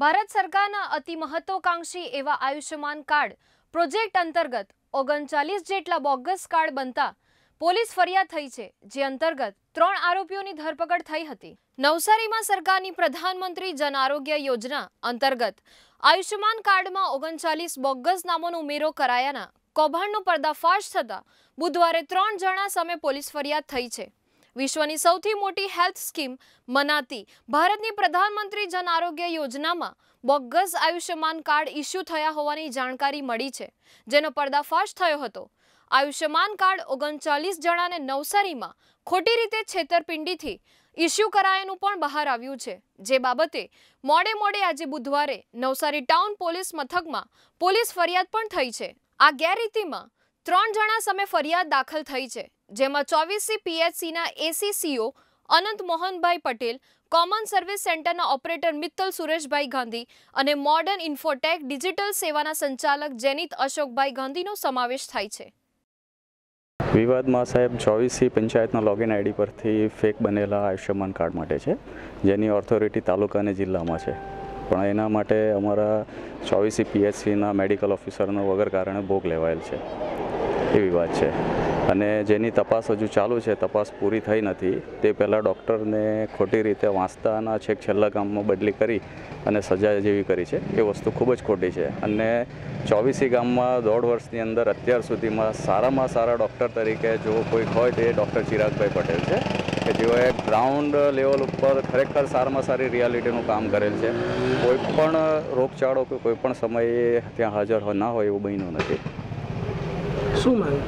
ભારત સરકારના અતિ મહત્વકાંક્ષી એવા આયુષ્યમાન કાર્ડ પ્રોજેક્ટ અંતર્ગત ઓગણચાલીસ જેટલા બોગસ કાર્ડ બનતા પોલીસ ફરિયાદ થઈ છે જે અંતર્ગત ત્રણ આરોપીઓની ધરપકડ થઈ હતી નવસારીમાં સરકારની પ્રધાનમંત્રી જન આરોગ્ય યોજના અંતર્ગત આયુષ્યમાન કાર્ડમાં ઓગણચાલીસ બોગસ નામોનો ઉમેરો કરાયાના કૌભાંડનો પર્દાફાશ થતાં બુધવારે ત્રણ જણા સામે પોલીસ ફરિયાદ થઈ છે વિશ્વની સૌથી મોટી હેલ્થ સ્કીમ મનાતી ભારતની પ્રધાનમંત્રી જન આરોગ્ય યોજનામાં બોગસ આયુષ્યમાન કાર્ડ ઇસ્યુ થયા હોવાની જાણકારી મળી છે જેનો પર્દાફાશ થયો હતો આયુષ્યમાન કાર્ડ ઓગણચાલીસ જણાને નવસારીમાં ખોટી રીતે છેતરપિંડીથી ઇસ્યુ કરાયેલું પણ બહાર આવ્યું છે જે બાબતે મોડે મોડે આજે બુધવારે નવસારી ટાઉન પોલીસ મથકમાં પોલીસ ફરિયાદ પણ થઈ છે આ ગેરરીતિમાં ત્રણ જણા સામે ફરિયાદ દાખલ થઈ છે જેમાં ચોવીસી પીએચસીના એસીસીઓ અનંત મોહનભાઈ પટેલ કોમન સર્વિસ સેન્ટરના ઓપરેટર મિત્તલ સુરેશભાઈ ગાંધી અને મોડર્ન ઇન્ફોટેક ડિજિટલ સેવાના સંચાલક જેનિત અશોકભાઈ ગાંધીનો સમાવેશ થાય છે વિવાદમાં સાહેબ ચોવીસી પંચાયતના લોગિન આઈડી પરથી ફેક બનેલા આયુષ્યમાન કાર્ડ માટે છે જેની ઓથોરિટી તાલુકા અને જિલ્લામાં છે પણ એના માટે અમારા ચોવીસી પીએચસીના મેડિકલ ઓફિસરનો વગર કારણે ભોગ લેવાયેલ છે એવી વાત છે અને જેની તપાસ હજુ ચાલુ છે તપાસ પૂરી થઈ નથી તે પહેલાં ડૉક્ટરને ખોટી રીતે વાંચતાના છેક છેલ્લા ગામમાં બદલી કરી અને સજા જેવી કરી છે એ વસ્તુ ખૂબ જ ખોટી છે અને ચોવીસી ગામમાં દોઢ વર્ષની અંદર અત્યાર સુધીમાં સારામાં સારા ડૉક્ટર તરીકે જો કોઈક હોય તો એ ડૉક્ટર ચિરાગભાઈ પટેલ છે કે જેઓએ ગ્રાઉન્ડ લેવલ ઉપર ખરેખર સારામાં સારી રિયાલિટીનું કામ કરેલ છે કોઈ પણ રોગચાળો કે કોઈ પણ સમયે ત્યાં હાજર ના હોય એવું બન્યું નથી શું માંગ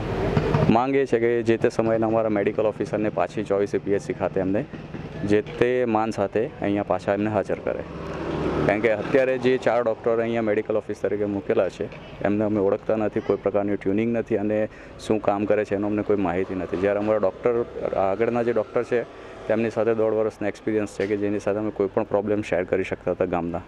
માંગ છે કે જે તે સમયે અમારા મેડિકલ ઓફિસરને પાછી ચોવીસે પીએચસી ખાતે એમને જે તે માન સાથે અહીંયા પાછા એમને હાજર કરે કારણ કે અત્યારે જે ચાર ડૉક્ટર અહીંયા મેડિકલ ઓફિસ તરીકે મૂકેલા છે એમને અમે ઓળખતા નથી કોઈ પ્રકારની ટ્યુનિંગ નથી અને શું કામ કરે છે એનું અમને કોઈ માહિતી નથી જ્યારે અમારા ડૉક્ટર આગળના જે ડૉક્ટર છે તેમની સાથે દોઢ વર્ષના એક્સપિરિયન્સ છે કે જેની સાથે અમે કોઈ પણ પ્રોબ્લેમ શેર કરી શકતા હતા ગામના